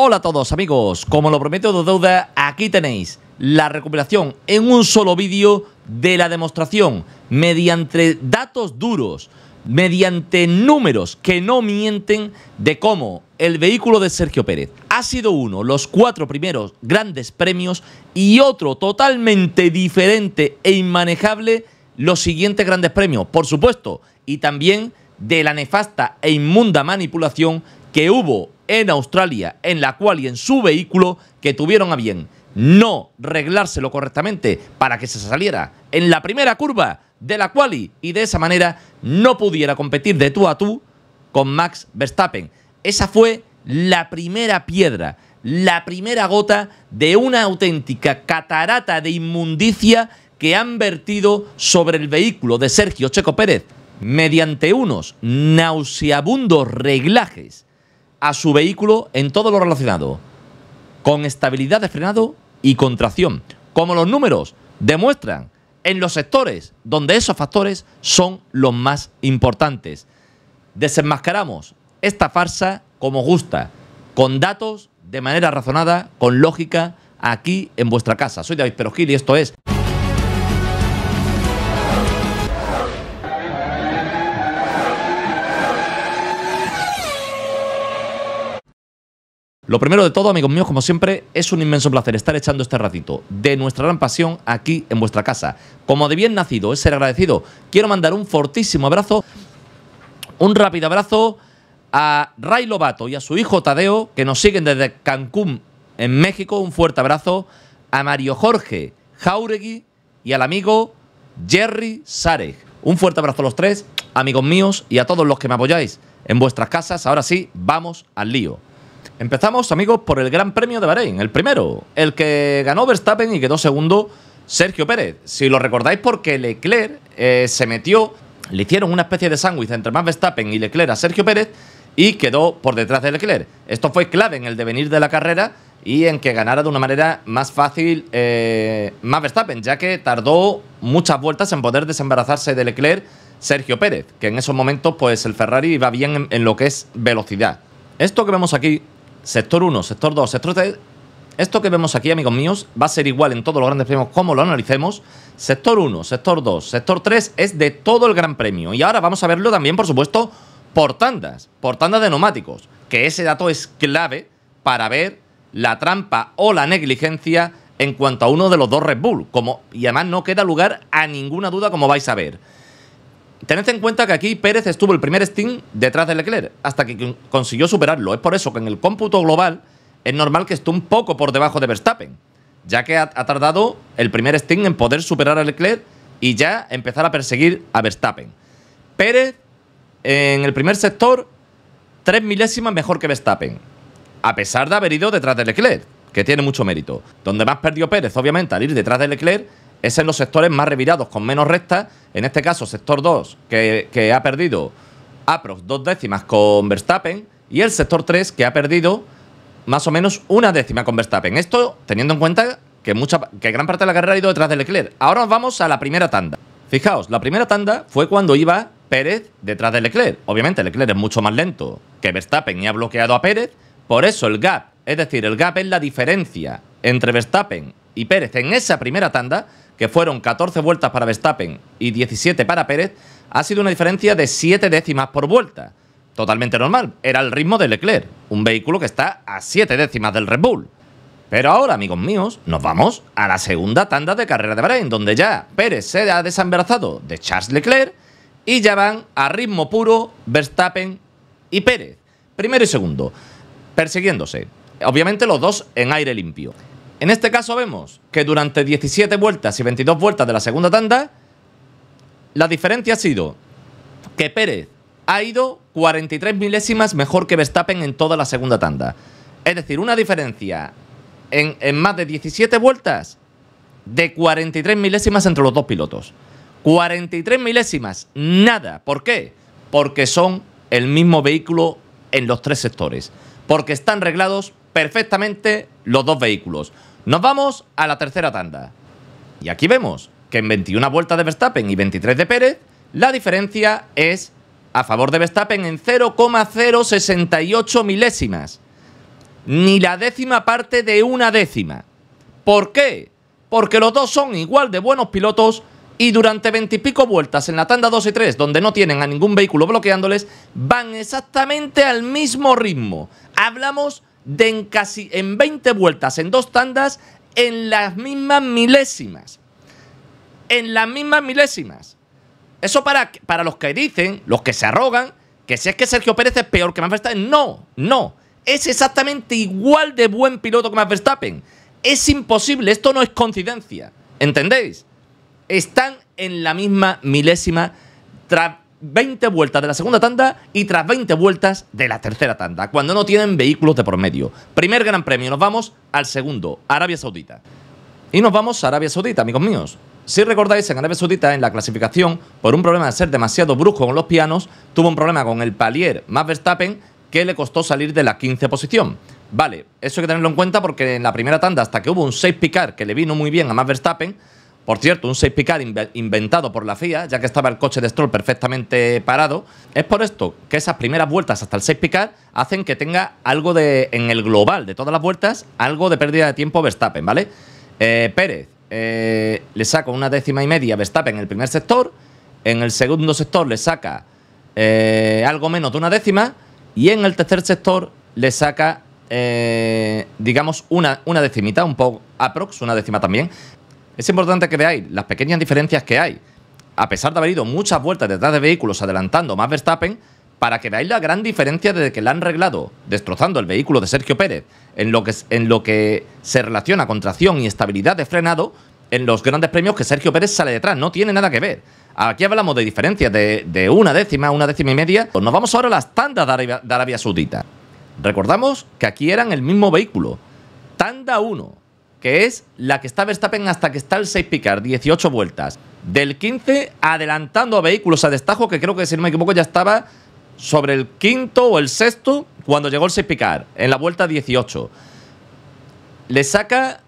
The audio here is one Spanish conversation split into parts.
Hola a todos amigos, como lo prometo de deuda, aquí tenéis la recuperación en un solo vídeo de la demostración mediante datos duros, mediante números que no mienten de cómo el vehículo de Sergio Pérez ha sido uno los cuatro primeros grandes premios y otro totalmente diferente e inmanejable los siguientes grandes premios, por supuesto, y también de la nefasta e inmunda manipulación que hubo en Australia, en la cual y en su vehículo que tuvieron a bien no reglárselo correctamente para que se saliera en la primera curva de la quali y de esa manera no pudiera competir de tú a tú con Max Verstappen. Esa fue la primera piedra, la primera gota de una auténtica catarata de inmundicia que han vertido sobre el vehículo de Sergio Checo Pérez mediante unos nauseabundos reglajes a su vehículo en todo lo relacionado con estabilidad de frenado y contracción, como los números demuestran en los sectores donde esos factores son los más importantes. Desenmascaramos esta farsa como gusta, con datos, de manera razonada, con lógica, aquí en vuestra casa. Soy David Perojil y esto es Lo primero de todo, amigos míos, como siempre, es un inmenso placer estar echando este ratito de nuestra gran pasión aquí en vuestra casa. Como de bien nacido es ser agradecido, quiero mandar un fortísimo abrazo, un rápido abrazo a Ray Lobato y a su hijo Tadeo, que nos siguen desde Cancún, en México. Un fuerte abrazo a Mario Jorge Jauregui y al amigo Jerry Sareg. Un fuerte abrazo a los tres, amigos míos, y a todos los que me apoyáis en vuestras casas. Ahora sí, vamos al lío. Empezamos, amigos, por el Gran Premio de Bahrein, el primero, el que ganó Verstappen y quedó segundo Sergio Pérez. Si lo recordáis, porque Leclerc eh, se metió, le hicieron una especie de sándwich entre más Verstappen y Leclerc a Sergio Pérez y quedó por detrás de Leclerc. Esto fue clave en el devenir de la carrera y en que ganara de una manera más fácil eh, más Verstappen, ya que tardó muchas vueltas en poder desembarazarse de Leclerc Sergio Pérez, que en esos momentos pues el Ferrari iba bien en lo que es velocidad. Esto que vemos aquí sector 1, sector 2, sector 3. Esto que vemos aquí, amigos míos, va a ser igual en todos los grandes premios como lo analicemos. Sector 1, sector 2, sector 3 es de todo el gran premio. Y ahora vamos a verlo también, por supuesto, por tandas, por tandas de neumáticos, que ese dato es clave para ver la trampa o la negligencia en cuanto a uno de los dos Red Bull. Como, y además no queda lugar a ninguna duda, como vais a ver. Tened en cuenta que aquí Pérez estuvo el primer sting detrás de Leclerc, hasta que consiguió superarlo. Es por eso que en el cómputo global es normal que esté un poco por debajo de Verstappen, ya que ha, tardado el primer Steam en poder superar a Leclerc y ya empezar a perseguir a Verstappen. Pérez, en el primer sector, tres milésimas mejor que Verstappen, a pesar de haber ido detrás de Leclerc, que tiene mucho mérito. Donde más perdió Pérez, obviamente, al ir detrás de Leclerc, es en los sectores más revirados, con menos rectas En este caso, sector 2, que, ha perdido aprox dos décimas con Verstappen, y el sector 3, que ha perdido más o menos una décima con Verstappen. Esto teniendo en cuenta que, mucha, que gran parte de la carrera ha ido detrás del Leclerc. Ahora vamos a la primera tanda. Fijaos, la primera tanda fue cuando iba Pérez detrás del Leclerc. Obviamente Leclerc es mucho más lento que Verstappen y ha bloqueado a Pérez. Por eso el gap, es decir, el gap es la diferencia entre Verstappen y Pérez en esa primera tanda que fueron 14 vueltas para Verstappen y 17 para Pérez, ha sido una diferencia de 7 décimas por vuelta. Totalmente normal, era el ritmo de Leclerc, un vehículo que está a 7 décimas del Red Bull. Pero ahora, amigos míos, nos vamos a la segunda tanda de carrera de Bahrain, donde ya Pérez se ha desembarazado de Charles Leclerc y ya van a ritmo puro Verstappen y Pérez, primero y segundo, persiguiéndose. Obviamente los dos en aire limpio. En este caso vemos que durante 17 vueltas y 22 vueltas de la segunda tanda, la diferencia ha sido que Pérez ha ido 43 milésimas mejor que Verstappen en toda la segunda tanda. Es decir, una diferencia en, más de 17 vueltas de 43 milésimas entre los dos pilotos. 43 milésimas, nada. ¿Por qué? Porque son el mismo vehículo en los tres sectores. Porque están reglados perfectamente los dos vehículos. Nos vamos a la tercera tanda. Y aquí vemos que en 21 vueltas de Verstappen y 23 de Pérez, la diferencia es a favor de Verstappen en 0,068 milésimas. Ni la décima parte de una décima. ¿Por qué? Porque los dos son igual de buenos pilotos y durante veintipico vueltas en la tanda 2 y 3, donde no tienen a ningún vehículo bloqueándoles, van exactamente al mismo ritmo. Hablamos de en casi en 20 vueltas, en dos tandas, en las mismas milésimas. En las mismas milésimas. Eso para, para los que dicen, los que se arrogan, que si es que Sergio Pérez es peor que Max Verstappen. No, no. Es exactamente igual de buen piloto que Max Verstappen. Es imposible, esto no es coincidencia. ¿Entendéis? Están en la misma milésima 20 vueltas de la segunda tanda y tras 20 vueltas de la tercera tanda, cuando no tienen vehículos de promedio. Primer gran premio, nos vamos al segundo, Arabia Saudita. Y nos vamos a Arabia Saudita, amigos míos. Si recordáis, en Arabia Saudita, en la clasificación, por un problema de ser demasiado brusco con los pianos, tuvo un problema con el palier más Verstappen que le costó salir de la 15 posición. Vale, eso hay que tenerlo en cuenta porque en la primera tanda, hasta que hubo un 6 picar que le vino muy bien a Max Verstappen, por cierto, un 6 picard inventado por la FIA, ya que estaba el coche de Stroll perfectamente parado. Es por esto que esas primeras vueltas hasta el 6 picar hacen que tenga algo de, en el global de todas las vueltas, algo de pérdida de tiempo Verstappen, ¿vale? Eh, Pérez eh, le saca una décima y media Verstappen en el primer sector, en el segundo sector le saca eh, algo menos de una décima y en el tercer sector le saca digamos, una, una decimita, un poco aprox, una décima también. Es importante que veáis las pequeñas diferencias que hay. A pesar de haber ido muchas vueltas detrás de vehículos adelantando más Verstappen, para que veáis la gran diferencia desde que la han arreglado, destrozando el vehículo de Sergio Pérez, en lo que, se relaciona con tracción y estabilidad de frenado, en los grandes premios que Sergio Pérez sale detrás, no tiene nada que ver. Aquí hablamos de diferencias de, una décima, una décima y media. Pues nos vamos ahora a las tandas de de Arabia Saudita. Recordamos que aquí eran el mismo vehículo. Tanda 1, que es la que está Verstappen hasta que está el 6 picar, 18 vueltas. Del 15 adelantando a vehículos a destajo, que creo que si no me equivoco ya estaba sobre el quinto o el sexto cuando llegó el 6 picar, en la vuelta 18. Le saca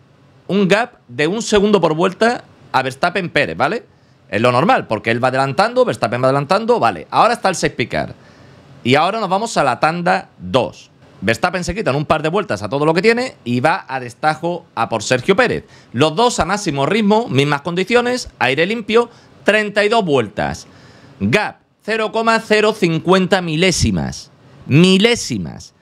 un gap de un segundo por vuelta a Verstappen Pérez, ¿vale? Es lo normal, porque él va adelantando, Verstappen va adelantando, vale. Ahora está el 6 picar. Y ahora nos vamos a la tanda 2. Verstappen se en un par de vueltas a todo lo que tiene y va a destajo a por Sergio Pérez. Los dos a máximo ritmo, mismas condiciones, aire limpio, 32 vueltas. Gap 0,050 milésimas. Milésimas.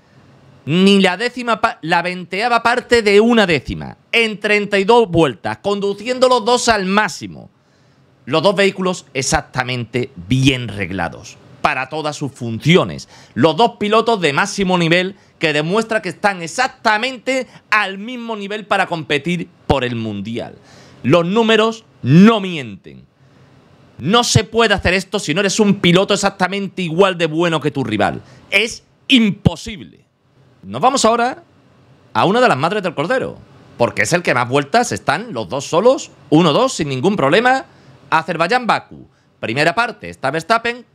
Ni la décima, la venteaba parte de una décima. En 32 vueltas, conduciendo los dos al máximo. Los dos vehículos exactamente bien reglados para todas sus funciones. Los dos pilotos de máximo nivel que demuestra que están exactamente al mismo nivel para competir por el Mundial. Los números no mienten. No se puede hacer esto si no eres un piloto exactamente igual de bueno que tu rival. Es imposible. Nos vamos ahora a una de las madres del Cordero, porque es el que más vueltas están los dos solos, uno dos sin ningún problema. Azerbaiyán-Baku. Primera parte está Verstappen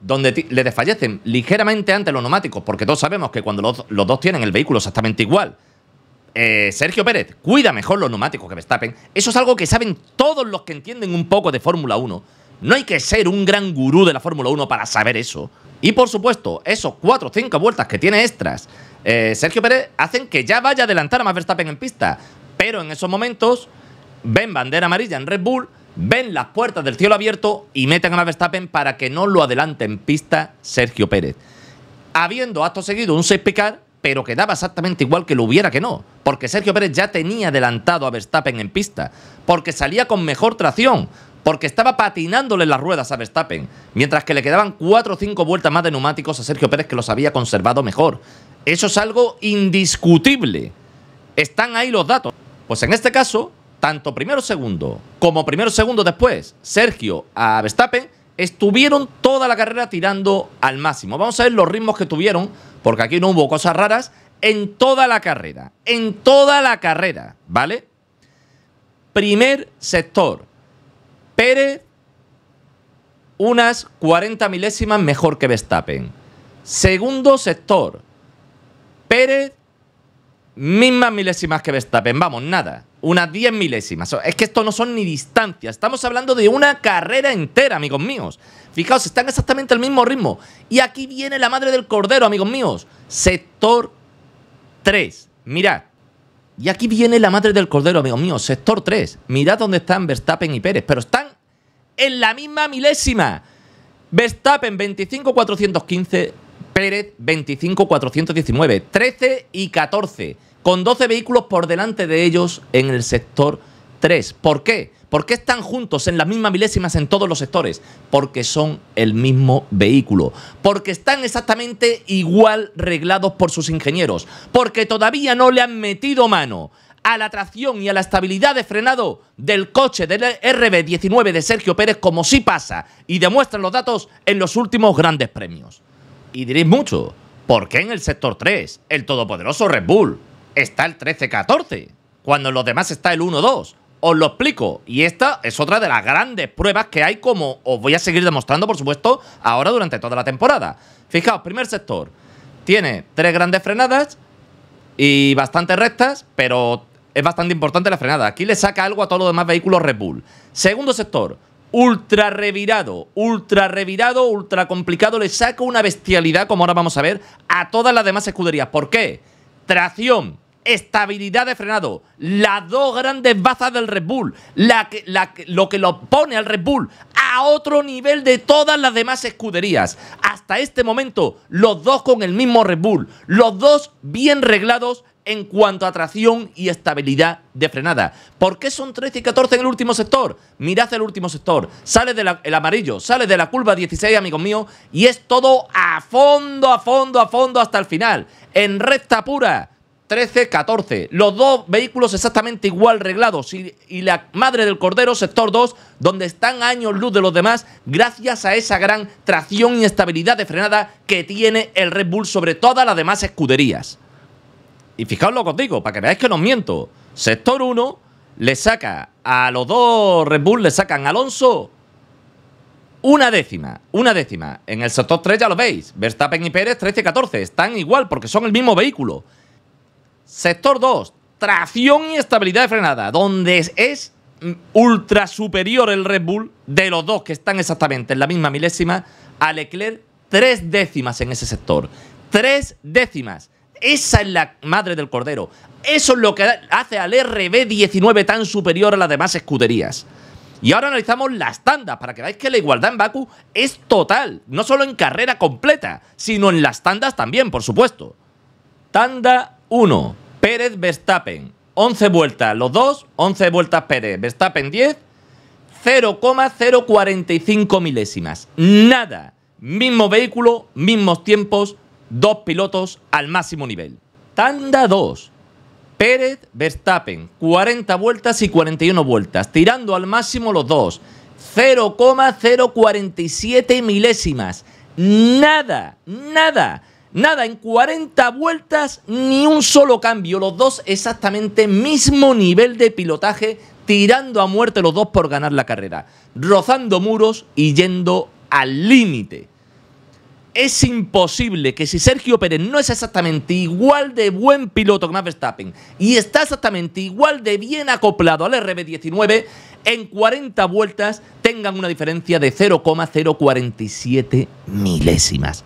donde le desfallecen ligeramente antes los neumáticos, porque todos sabemos que cuando los, dos tienen el vehículo exactamente igual, eh, Sergio Pérez cuida mejor los neumáticos que Verstappen. Eso es algo que saben todos los que entienden un poco de Fórmula 1. No hay que ser un gran gurú de la Fórmula 1 para saber eso. Y por supuesto, esos 4 o 5 vueltas que tiene extras eh, Sergio Pérez hacen que ya vaya a adelantar a más Verstappen en pista. Pero en esos momentos ven bandera amarilla en Red Bull ven las puertas del cielo abierto y meten a Verstappen para que no lo adelante en pista Sergio Pérez. Habiendo acto seguido un 6 picar, pero quedaba exactamente igual que lo hubiera que no, porque Sergio Pérez ya tenía adelantado a Verstappen en pista, porque salía con mejor tracción, porque estaba patinándole las ruedas a Verstappen, mientras que le quedaban 4 o 5 vueltas más de neumáticos a Sergio Pérez que los había conservado mejor. Eso es algo indiscutible. Están ahí los datos. Pues en este caso, tanto primero segundo como primero segundo después, Sergio a Verstappen, estuvieron toda la carrera tirando al máximo. Vamos a ver los ritmos que tuvieron, porque aquí no hubo cosas raras, en toda la carrera, en toda la carrera, ¿vale? Primer sector, Pérez unas 40 milésimas mejor que Verstappen. Segundo sector, Pérez mismas milésimas que Verstappen. Vamos, nada. Unas 10 milésimas. Es que esto no son ni distancias. Estamos hablando de una carrera entera, amigos míos. Fijaos, están exactamente al mismo ritmo. Y aquí viene la madre del cordero, amigos míos. Sector 3. Mirad. Y aquí viene la madre del cordero, amigos míos. Sector 3. Mirad dónde están Verstappen y Pérez. Pero están en la misma milésima. Verstappen 25.415. Pérez 25.419. 13 y 14 con 12 vehículos por delante de ellos en el sector 3. ¿Por qué? ¿Por qué están juntos en las mismas milésimas en todos los sectores? Porque son el mismo vehículo. Porque están exactamente igual reglados por sus ingenieros. Porque todavía no le han metido mano a la tracción y a la estabilidad de frenado del coche del RB19 de Sergio Pérez como sí pasa y demuestran los datos en los últimos grandes premios. Y diréis mucho, ¿por qué en el sector 3 el todopoderoso Red Bull? está el 13-14, cuando en los demás está el 1-2. Os lo explico. Y esta es otra de las grandes pruebas que hay, como os voy a seguir demostrando, por supuesto, ahora durante toda la temporada. Fijaos, primer sector. Tiene tres grandes frenadas y bastantes rectas, pero es bastante importante la frenada. Aquí le saca algo a todos los demás vehículos Red Bull. Segundo sector, ultra revirado, ultra revirado, ultra complicado. Le saca una bestialidad, como ahora vamos a ver, a todas las demás escuderías. ¿Por qué? Tracción estabilidad de frenado, las dos grandes bazas del Red Bull, lo que lo pone al Red Bull a otro nivel de todas las demás escuderías. Hasta este momento, los dos con el mismo Red Bull, los dos bien reglados en cuanto a tracción y estabilidad de frenada. ¿Por qué son 13 y 14 en el último sector? Mirad el último sector. Sale del amarillo, sale de la curva 16, amigos míos, y es todo a fondo, a fondo, a fondo hasta el final. En recta pura. 13-14. Los dos vehículos exactamente igual reglados y, la madre del cordero, sector 2, donde están años luz de los demás, gracias a esa gran tracción y estabilidad de frenada que tiene el Red Bull sobre todas las demás escuderías. Y fijaos lo que os digo, para que veáis que no os miento. Sector 1 le saca a los dos Red Bull, le sacan Alonso una décima, una décima. En el sector 3 ya lo veis. Verstappen y Pérez 13-14. Están igual porque son el mismo vehículo. Sector 2, tracción y estabilidad de frenada, donde es, ultra superior el Red Bull de los dos que están exactamente en la misma milésima a Leclerc tres décimas en ese sector. Tres décimas. Esa es la madre del cordero. Eso es lo que hace al RB19 tan superior a las demás escuderías. Y ahora analizamos las tandas para que veáis que la igualdad en Baku es total, no solo en carrera completa, sino en las tandas también, por supuesto. Tanda 1. Pérez Verstappen. 11 vueltas los dos, 11 vueltas Pérez. Verstappen 10, 0,045 milésimas. Nada. Mismo vehículo, mismos tiempos, dos pilotos al máximo nivel. Tanda 2. Pérez Verstappen, 40 vueltas y 41 vueltas, tirando al máximo los dos. 0,047 milésimas. Nada, nada. Nada, en 40 vueltas ni un solo cambio. Los dos exactamente mismo nivel de pilotaje, tirando a muerte los dos por ganar la carrera. Rozando muros y yendo al límite. Es imposible que si Sergio Pérez no es exactamente igual de buen piloto que Max Verstappen y está exactamente igual de bien acoplado al RB19, en 40 vueltas tengan una diferencia de 0,047 milésimas.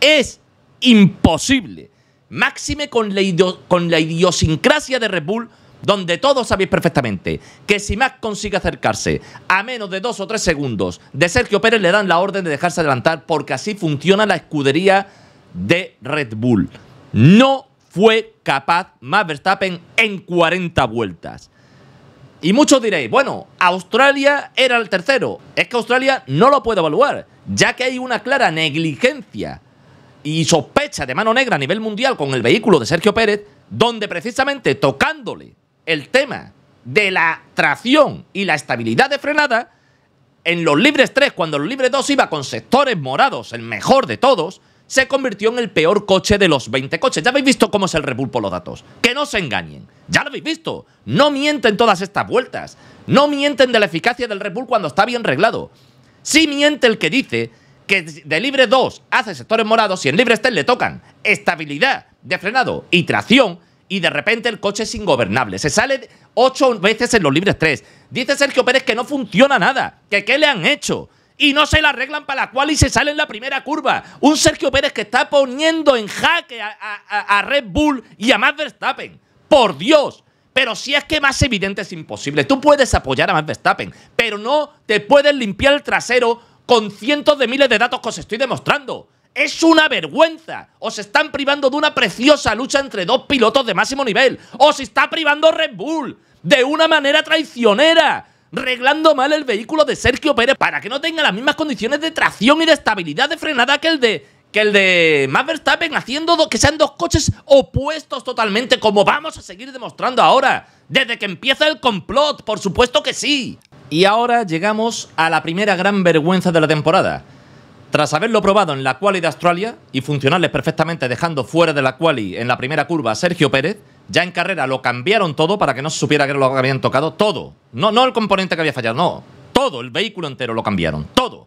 Es imposible. Máxime con la, con la idiosincrasia de Red Bull, donde todos sabéis perfectamente que si Max consigue acercarse a menos de dos o tres segundos de Sergio Pérez, le dan la orden de dejarse adelantar, porque así funciona la escudería de Red Bull. No fue capaz Max Verstappen en 40 vueltas. Y muchos diréis, bueno, Australia era el tercero. Es que Australia no lo puede evaluar, ya que hay una clara negligencia y sospecha de mano negra a nivel mundial con el vehículo de Sergio Pérez, donde precisamente tocándole el tema de la tracción y la estabilidad de frenada, en los libres 3, cuando los libres 2 iba con sectores morados, el mejor de todos, se convirtió en el peor coche de los 20 coches. Ya habéis visto cómo es el Red los datos. Que no se engañen. Ya lo habéis visto. No mienten todas estas vueltas. No mienten de la eficacia del Red cuando está bien reglado. Sí miente el que dice que de libre 2 hace sectores morados y en libre 3 le tocan estabilidad de frenado y tracción y de repente el coche es ingobernable. Se sale ocho veces en los libres 3. Dice Sergio Pérez que no funciona nada, que qué le han hecho. Y no se la arreglan para la cual y se sale en la primera curva. Un Sergio Pérez que está poniendo en jaque a, Red Bull y a Max Verstappen. Por Dios. Pero si es que más evidente es imposible. Tú puedes apoyar a Max Verstappen, pero no te puedes limpiar el trasero con cientos de miles de datos que os estoy demostrando. Es una vergüenza. Os están privando de una preciosa lucha entre dos pilotos de máximo nivel. Os está privando Red Bull de una manera traicionera. Reglando mal el vehículo de Sergio Pérez para que no tenga las mismas condiciones de tracción y de estabilidad de frenada que el de que el de Max Verstappen haciendo que sean dos coches opuestos totalmente, como vamos a seguir demostrando ahora. Desde que empieza el complot, por supuesto que sí. Y ahora llegamos a la primera gran vergüenza de la temporada. Tras haberlo probado en la quali de Australia y funcionarles perfectamente dejando fuera de la quali en la primera curva a Sergio Pérez, ya en carrera lo cambiaron todo para que no se supiera que lo habían tocado, todo. No, no el componente que había fallado, no. Todo, el vehículo entero lo cambiaron, todo.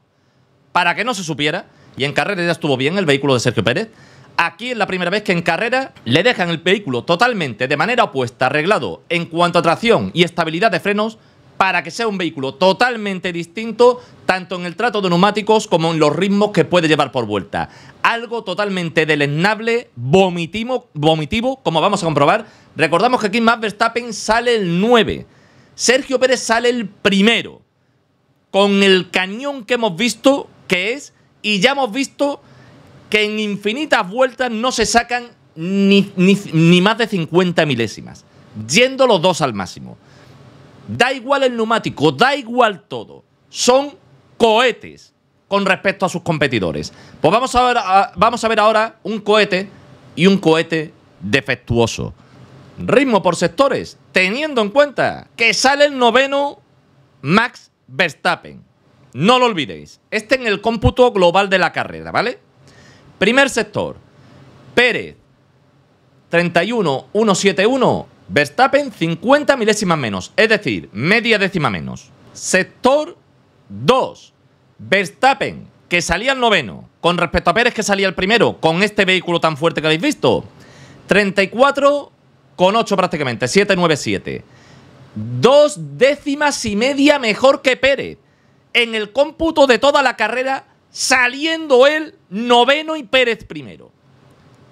Para que no se supiera, y en carrera ya estuvo bien el vehículo de Sergio Pérez, aquí es la primera vez que en carrera le dejan el vehículo totalmente de manera opuesta, arreglado en cuanto a tracción y estabilidad de frenos, para que sea un vehículo totalmente distinto, tanto en el trato de neumáticos como en los ritmos que puede llevar por vuelta. Algo totalmente deleznable, vomitivo, vomitivo como vamos a comprobar. Recordamos que aquí Max Verstappen sale el 9, Sergio Pérez sale el primero, con el cañón que hemos visto que es, y ya hemos visto que en infinitas vueltas no se sacan ni, ni más de 50 milésimas, yendo los dos al máximo. Da igual el neumático, da igual todo. Son cohetes con respecto a sus competidores. Pues vamos a ver, vamos a ver ahora un cohete y un cohete defectuoso. Ritmo por sectores, teniendo en cuenta que sale el noveno Max Verstappen. No lo olvidéis. Este en el cómputo global de la carrera, ¿vale? Primer sector, Pérez 31-171... Verstappen 50 milésimas menos, es decir, media décima menos. Sector 2. Verstappen, que salía el noveno, con respecto a Pérez, que salía el primero, con este vehículo tan fuerte que habéis visto. 34 con 8 prácticamente, 797. Dos décimas y media mejor que Pérez. En el cómputo de toda la carrera, saliendo él noveno y Pérez primero.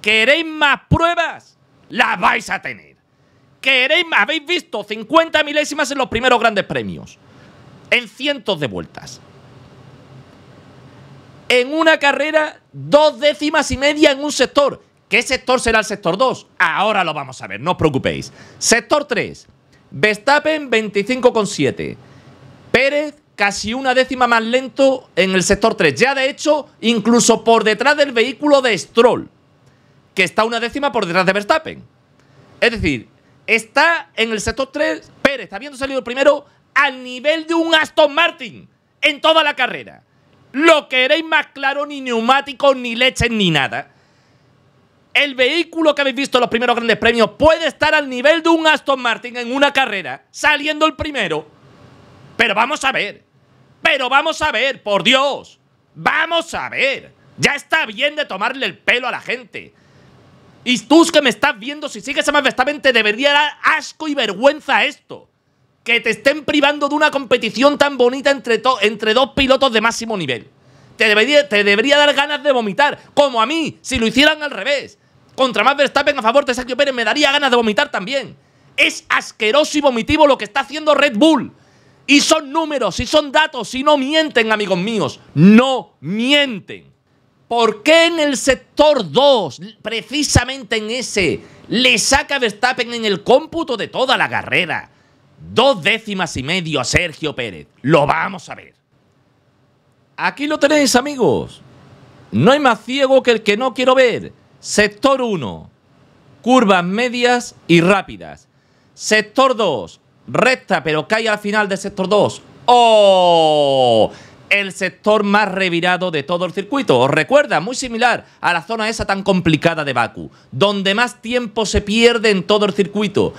¿Queréis más pruebas? Las vais a tener queréis, habéis visto 50 milésimas en los primeros grandes premios, en cientos de vueltas. En una carrera, dos décimas y media en un sector. ¿Qué sector será el sector 2? Ahora lo vamos a ver, no os preocupéis. Sector 3, Verstappen 25,7. Pérez casi una décima más lento en el sector 3. Ya de hecho, incluso por detrás del vehículo de Stroll, que está una décima por detrás de Verstappen. Es decir, está en el sector 3 Pérez, habiendo salido primero al nivel de un Aston Martin en toda la carrera. Lo queréis más claro, ni neumáticos, ni leches, ni nada. El vehículo que habéis visto en los primeros grandes premios puede estar al nivel de un Aston Martin en una carrera, saliendo el primero. Pero vamos a ver. Pero vamos a ver, por Dios. Vamos a ver. Ya está bien de tomarle el pelo a la gente. Y tú que me estás viendo, si sigues te debería dar asco y vergüenza esto. Que te estén privando de una competición tan bonita entre, entre dos pilotos de máximo nivel. Te debería, te debería dar ganas de vomitar, como a mí, si lo hicieran al revés. Contra más Verstappen a favor de Sergio Pérez, me daría ganas de vomitar también. Es asqueroso y vomitivo lo que está haciendo Red Bull. Y son números, y son datos, y no mienten, amigos míos. No mienten. ¿Por qué en el sector 2, precisamente en ese, le saca Verstappen en el cómputo de toda la carrera? Dos décimas y medio a Sergio Pérez. Lo vamos a ver. Aquí lo tenéis, amigos. No hay más ciego que el que no quiero ver. Sector 1, curvas medias y rápidas. Sector 2, recta, pero cae al final del sector 2. ¡Oh! el sector más revirado de todo el circuito. Os recuerda, muy similar a la zona esa tan complicada de Baku, donde más tiempo se pierde en todo el circuito.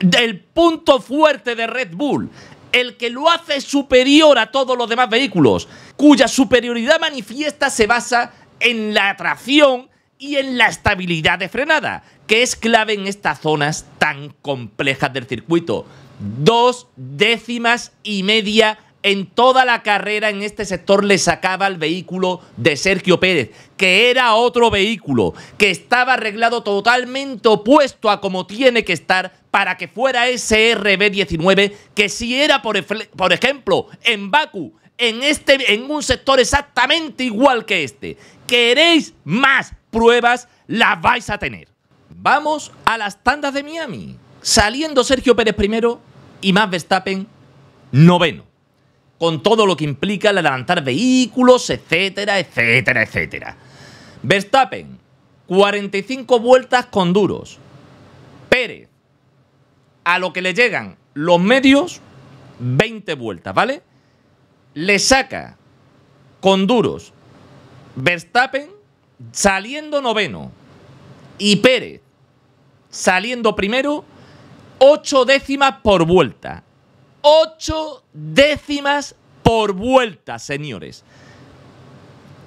El punto fuerte de Red Bull, el que lo hace superior a todos los demás vehículos, cuya superioridad manifiesta se basa en la tracción y en la estabilidad de frenada, que es clave en estas zonas tan complejas del circuito. Dos décimas y media en toda la carrera en este sector le sacaba el vehículo de Sergio Pérez, que era otro vehículo, que estaba arreglado totalmente opuesto a como tiene que estar para que fuera ese RB19, que si era, por, ejemplo, en Baku, en, este, en un sector exactamente igual que este, queréis más pruebas, las vais a tener. Vamos a las tandas de Miami. Saliendo Sergio Pérez primero y más Verstappen noveno con todo lo que implica el adelantar vehículos, etcétera, etcétera, etcétera. Verstappen, 45 vueltas con duros. Pérez, a lo que le llegan los medios, 20 vueltas, ¿vale? Le saca con duros Verstappen saliendo noveno y Pérez saliendo primero, 8 décimas por vuelta ocho décimas por vuelta, señores.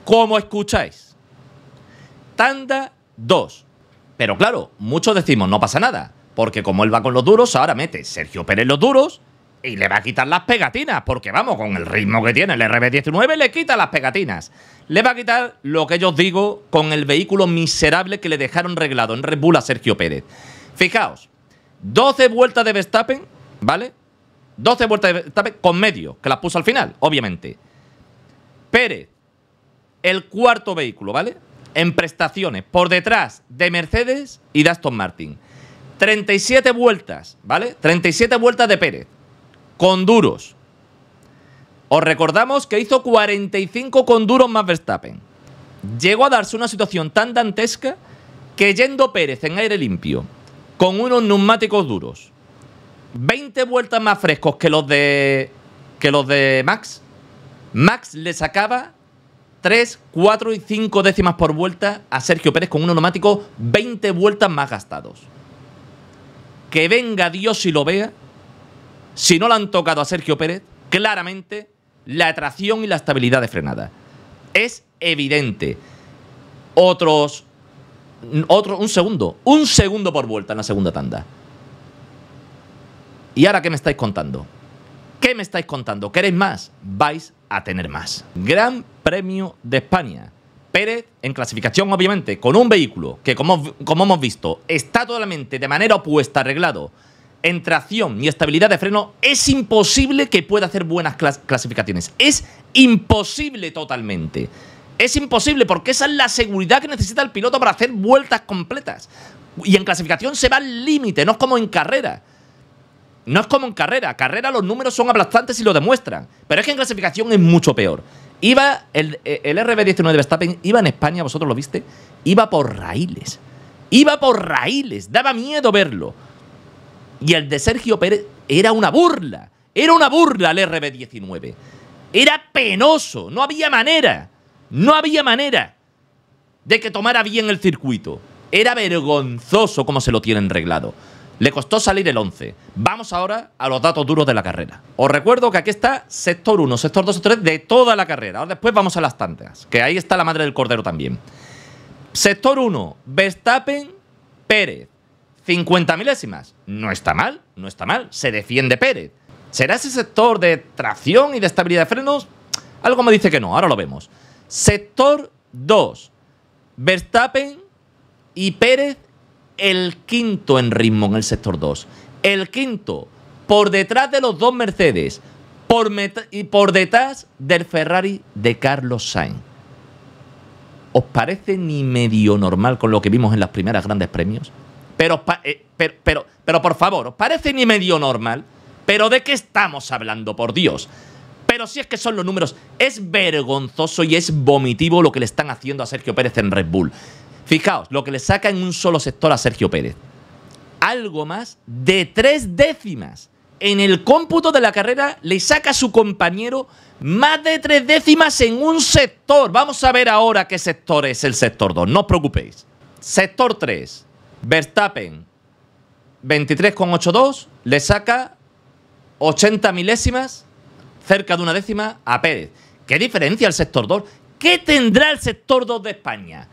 Como escucháis. Tanda 2. Pero claro, muchos decimos, no pasa nada. Porque como él va con los duros, ahora mete Sergio Pérez los duros y le va a quitar las pegatinas. Porque vamos, con el ritmo que tiene el RB19, le quita las pegatinas. Le va a quitar lo que yo digo con el vehículo miserable que le dejaron reglado en Red Bull a Sergio Pérez. Fijaos, 12 vueltas de Verstappen, ¿vale? 12 vueltas de Verstappen con medio, que las puso al final, obviamente. Pérez, el cuarto vehículo, ¿vale? En prestaciones, por detrás de Mercedes y de Aston Martin. 37 vueltas, ¿vale? 37 vueltas de Pérez, con duros. Os recordamos que hizo 45 con duros más Verstappen. Llegó a darse una situación tan dantesca que yendo Pérez en aire limpio, con unos neumáticos duros, 20 vueltas más frescos que los de que los de Max. Max le sacaba 3, 4 y 5 décimas por vuelta a Sergio Pérez con un neumático 20 vueltas más gastados. Que venga Dios y lo vea. Si no lo han tocado a Sergio Pérez, claramente la atracción y la estabilidad de frenada. Es evidente. Otros. Otro, un segundo. Un segundo por vuelta en la segunda tanda. ¿Y ahora qué me estáis contando? ¿Qué me estáis contando? ¿Queréis más? Vais a tener más. Gran Premio de España. Pérez en clasificación, obviamente, con un vehículo que, como, como hemos visto, está totalmente de manera opuesta arreglado en tracción y estabilidad de freno, es imposible que pueda hacer buenas clasificaciones. Es imposible totalmente. Es imposible porque esa es la seguridad que necesita el piloto para hacer vueltas completas. Y en clasificación se va al límite, no es como en carrera. No es como en carrera. Carrera los números son aplastantes y lo demuestran. Pero es que en clasificación es mucho peor. Iba el, el RB19 de Verstappen, iba en España, vosotros lo viste, iba por raíles. Iba por raíles, daba miedo verlo. Y el de Sergio Pérez era una burla. Era una burla el RB19. Era penoso, no había manera. No había manera de que tomara bien el circuito. Era vergonzoso como se lo tienen reglado. Le costó salir el 11. Vamos ahora a los datos duros de la carrera. Os recuerdo que aquí está sector 1, sector 2, sector 3 de toda la carrera. Ahora después vamos a las tantas, que ahí está la madre del cordero también. Sector 1, Verstappen, Pérez. 50 milésimas. No está mal, no está mal. Se defiende Pérez. ¿Será ese sector de tracción y de estabilidad de frenos? Algo me dice que no, ahora lo vemos. Sector 2, Verstappen y Pérez el quinto en ritmo en el sector 2. El quinto, por detrás de los dos Mercedes por y por detrás del Ferrari de Carlos Sainz. ¿Os parece ni medio normal con lo que vimos en las primeras grandes premios? Pero, eh, pero, pero, pero por favor, ¿os parece ni medio normal? ¿Pero de qué estamos hablando, por Dios? Pero si es que son los números, es vergonzoso y es vomitivo lo que le están haciendo a Sergio Pérez en Red Bull. Fijaos, lo que le saca en un solo sector a Sergio Pérez. Algo más de tres décimas. En el cómputo de la carrera le saca a su compañero más de tres décimas en un sector. Vamos a ver ahora qué sector es el sector 2, no os preocupéis. Sector 3, Verstappen, 23,82, le saca 80 milésimas, cerca de una décima, a Pérez. ¿Qué diferencia el sector 2? ¿Qué tendrá el sector 2 de España?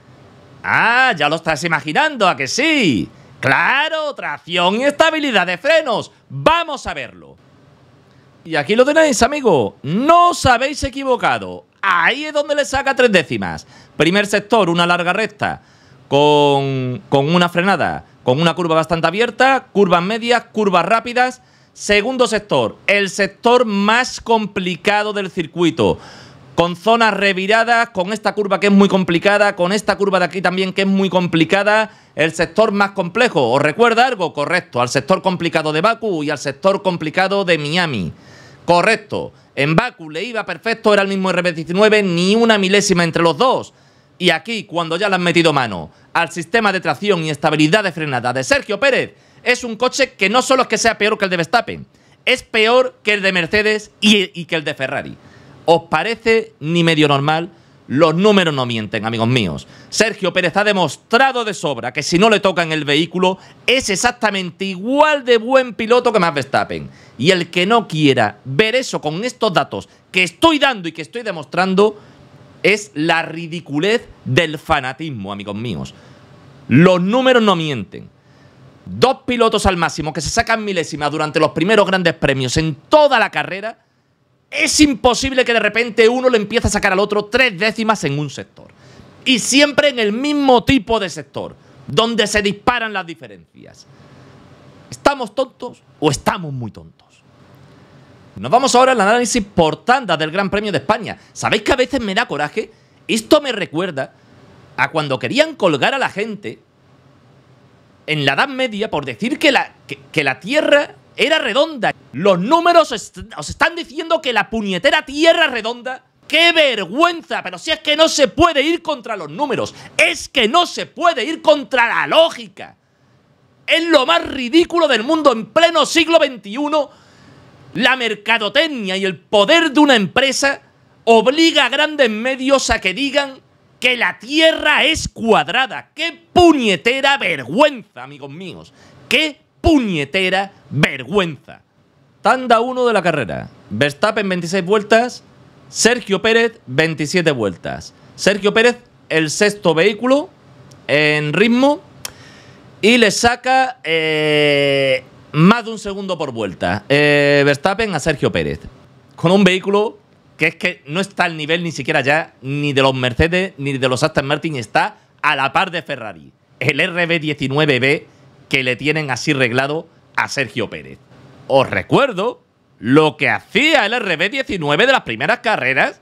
Ah, ya lo estás imaginando, ¿a que sí? Claro, tracción y estabilidad de frenos. Vamos a verlo. Y aquí lo tenéis, amigo. No os habéis equivocado. Ahí es donde le saca tres décimas. Primer sector, una larga recta con, con una frenada, con una curva bastante abierta, curvas medias, curvas rápidas. Segundo sector, el sector más complicado del circuito con zonas reviradas, con esta curva que es muy complicada, con esta curva de aquí también que es muy complicada. El sector más complejo, ¿os recuerda algo? Correcto, al sector complicado de Baku y al sector complicado de Miami. Correcto, en Baku le iba perfecto, era el mismo RB19, ni una milésima entre los dos. Y aquí, cuando ya le han metido mano al sistema de tracción y estabilidad de frenada de Sergio Pérez, es un coche que no solo es que sea peor que el de Verstappen, es peor que el de Mercedes y, y que el de Ferrari. ¿Os parece ni medio normal? Los números no mienten, amigos míos. Sergio Pérez ha demostrado de sobra que si no le tocan el vehículo, es exactamente igual de buen piloto que Max Verstappen. Y el que no quiera ver eso con estos datos que estoy dando y que estoy demostrando, es la ridiculez del fanatismo, amigos míos. Los números no mienten. Dos pilotos al máximo que se sacan milésimas durante los primeros grandes premios en toda la carrera es imposible que de repente uno le empiece a sacar al otro tres décimas en un sector. Y siempre en el mismo tipo de sector, donde se disparan las diferencias. ¿Estamos tontos o estamos muy tontos? Nos vamos ahora al análisis por del Gran Premio de España. ¿Sabéis que a veces me da coraje? Esto me recuerda a cuando querían colgar a la gente en la Edad Media por decir que la, que la Tierra era redonda. Los números os están diciendo que la puñetera Tierra redonda. ¡Qué vergüenza! Pero si es que no se puede ir contra los números, es que no se puede ir contra la lógica. Es lo más ridículo del mundo en pleno siglo XXI. La mercadotecnia y el poder de una empresa obliga a grandes medios a que digan que la Tierra es cuadrada. ¡Qué puñetera vergüenza, amigos míos! ¡Qué puñetera vergüenza. Tanda 1 de la carrera. Verstappen 26 vueltas, Sergio Pérez 27 vueltas. Sergio Pérez el sexto vehículo en ritmo y le saca eh, más de un segundo por vuelta eh, Verstappen a Sergio Pérez. Con un vehículo que es que no está al nivel ni siquiera ya ni de los Mercedes ni de los Aston Martin, está a la par de Ferrari. El RB19B que le tienen así reglado a Sergio Pérez. Os recuerdo lo que hacía el RB19 de las primeras carreras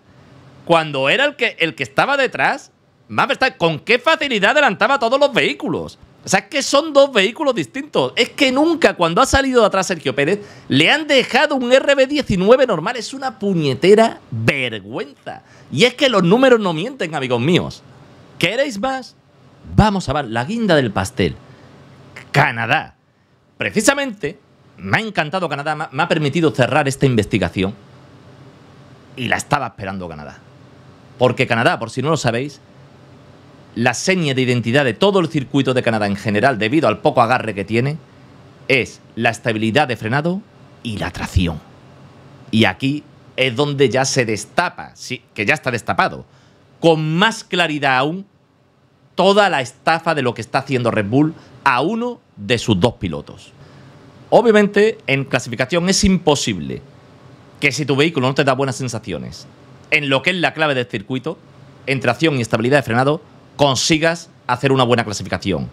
cuando era el que, el que estaba detrás. verdad, con qué facilidad adelantaba todos los vehículos. O sea, es que son dos vehículos distintos. Es que nunca cuando ha salido de atrás Sergio Pérez le han dejado un RB19 normal. Es una puñetera vergüenza. Y es que los números no mienten, amigos míos. ¿Queréis más? Vamos a ver la guinda del pastel. Canadá. Precisamente, me ha encantado Canadá, me ha permitido cerrar esta investigación y la estaba esperando Canadá. Porque Canadá, por si no lo sabéis, la seña de identidad de todo el circuito de Canadá en general, debido al poco agarre que tiene, es la estabilidad de frenado y la tracción. Y aquí es donde ya se destapa, sí, que ya está destapado, con más claridad aún toda la estafa de lo que está haciendo Red Bull a uno de sus dos pilotos. Obviamente, en clasificación es imposible que si tu vehículo no te da buenas sensaciones, en lo que es la clave del circuito, en tracción y estabilidad de frenado, consigas hacer una buena clasificación.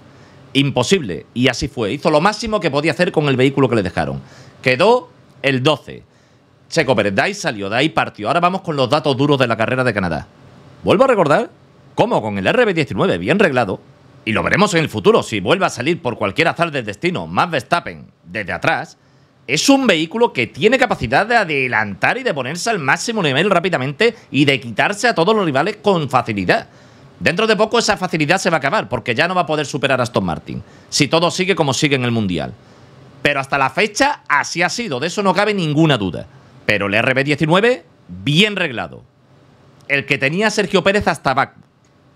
Imposible. Y así fue. Hizo lo máximo que podía hacer con el vehículo que le dejaron. Quedó el 12. Checo Pérez, de ahí salió, de ahí partió. Ahora vamos con los datos duros de la carrera de Canadá. Vuelvo a recordar cómo con el RB19 bien reglado, y lo veremos en el futuro, si vuelve a salir por cualquier azar del destino más Verstappen desde atrás, es un vehículo que tiene capacidad de adelantar y de ponerse al máximo nivel rápidamente y de quitarse a todos los rivales con facilidad. Dentro de poco esa facilidad se va a acabar porque ya no va a poder superar a Aston Martin, si todo sigue como sigue en el Mundial. Pero hasta la fecha así ha sido, de eso no cabe ninguna duda. Pero el RB19, bien reglado. El que tenía Sergio Pérez hasta back.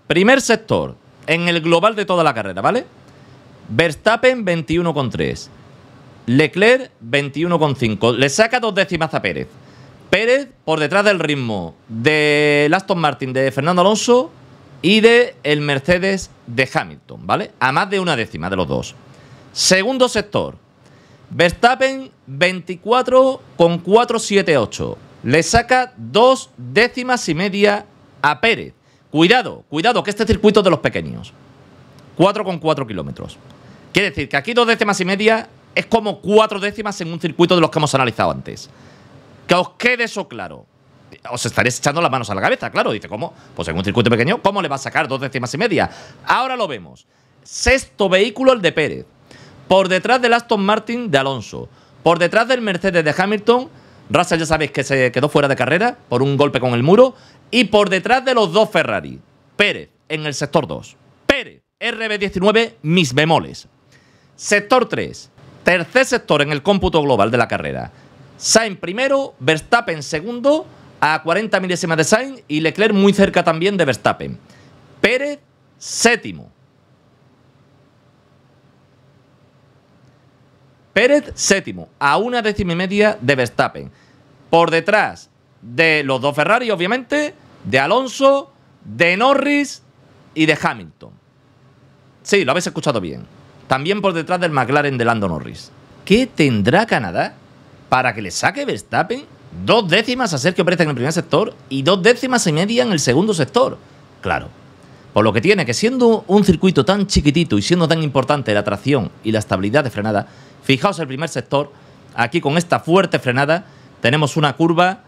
Primer sector, en el global de toda la carrera, ¿vale? Verstappen 21,3. Leclerc 21,5. Le saca dos décimas a Pérez. Pérez por detrás del ritmo de Aston Martin de Fernando Alonso y de el Mercedes de Hamilton, ¿vale? A más de una décima de los dos. Segundo sector. Verstappen 24,478. Le saca dos décimas y media a Pérez. Cuidado, cuidado, que este circuito de los pequeños. 4,4 kilómetros. Quiere decir que aquí dos décimas y media es como cuatro décimas en un circuito de los que hemos analizado antes. Que os quede eso claro. Os estaréis echando las manos a la cabeza, claro. Dice, ¿cómo? Pues en un circuito pequeño, ¿cómo le va a sacar dos décimas y media? Ahora lo vemos. Sexto vehículo el de Pérez. Por detrás del Aston Martin de Alonso. Por detrás del Mercedes de Hamilton Russell ya sabéis que se quedó fuera de carrera por un golpe con el muro. Y por detrás de los dos Ferrari, Pérez en el sector 2. Pérez, RB19, mis bemoles. Sector 3, tercer sector en el cómputo global de la carrera. Sainz primero, Verstappen segundo, a 40 milésimas de Sainz y Leclerc muy cerca también de Verstappen. Pérez séptimo, Pérez séptimo, a una décima y media de Verstappen. Por detrás de los dos Ferrari, obviamente, de Alonso, de Norris y de Hamilton. Sí, lo habéis escuchado bien. También por detrás del McLaren de Lando Norris. ¿Qué tendrá Canadá para que le saque Verstappen dos décimas a Sergio Pérez en el primer sector y dos décimas y media en el segundo sector? Claro. Por lo que tiene que siendo un circuito tan chiquitito y siendo tan importante la tracción y la estabilidad de frenada, Fijaos el primer sector, aquí con esta fuerte frenada, tenemos una curva,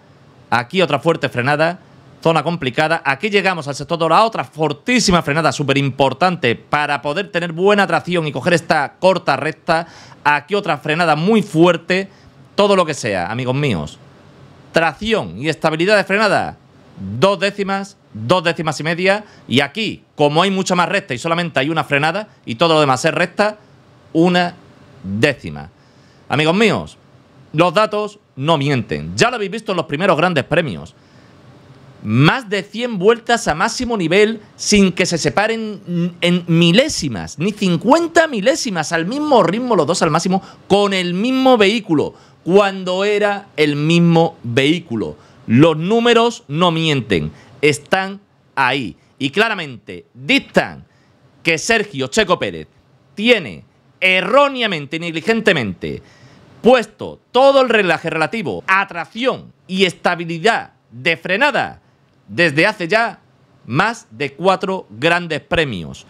aquí otra fuerte frenada, zona complicada. Aquí llegamos al sector la otra fortísima frenada, súper importante para poder tener buena tracción y coger esta corta recta. Aquí otra frenada muy fuerte, todo lo que sea, amigos míos. Tracción y estabilidad de frenada, dos décimas, dos décimas y media. Y aquí, como hay mucha más recta y solamente hay una frenada y todo lo demás es recta, una décima. Amigos míos, los datos no mienten. Ya lo habéis visto en los primeros grandes premios. Más de 100 vueltas a máximo nivel sin que se separen en milésimas, ni 50 milésimas, al mismo ritmo los dos al máximo, con el mismo vehículo, cuando era el mismo vehículo. Los números no mienten, están ahí. Y claramente dictan que Sergio Checo Pérez tiene erróneamente negligentemente puesto todo el relaje relativo a tracción y estabilidad de frenada desde hace ya más de cuatro grandes premios.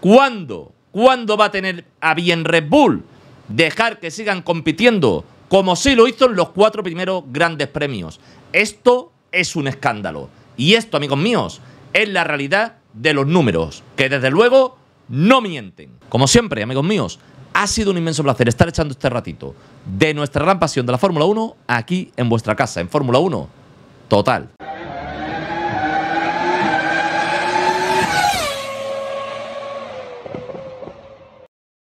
¿Cuándo? ¿Cuándo va a tener a bien Red Bull dejar que sigan compitiendo como si lo hizo en los cuatro primeros grandes premios? Esto es un escándalo. Y esto, amigos míos, es la realidad de los números, que desde luego no mienten. Como siempre, amigos míos, ha sido un inmenso placer estar echando este ratito de nuestra gran pasión de la Fórmula 1 aquí en vuestra casa, en Fórmula 1 Total.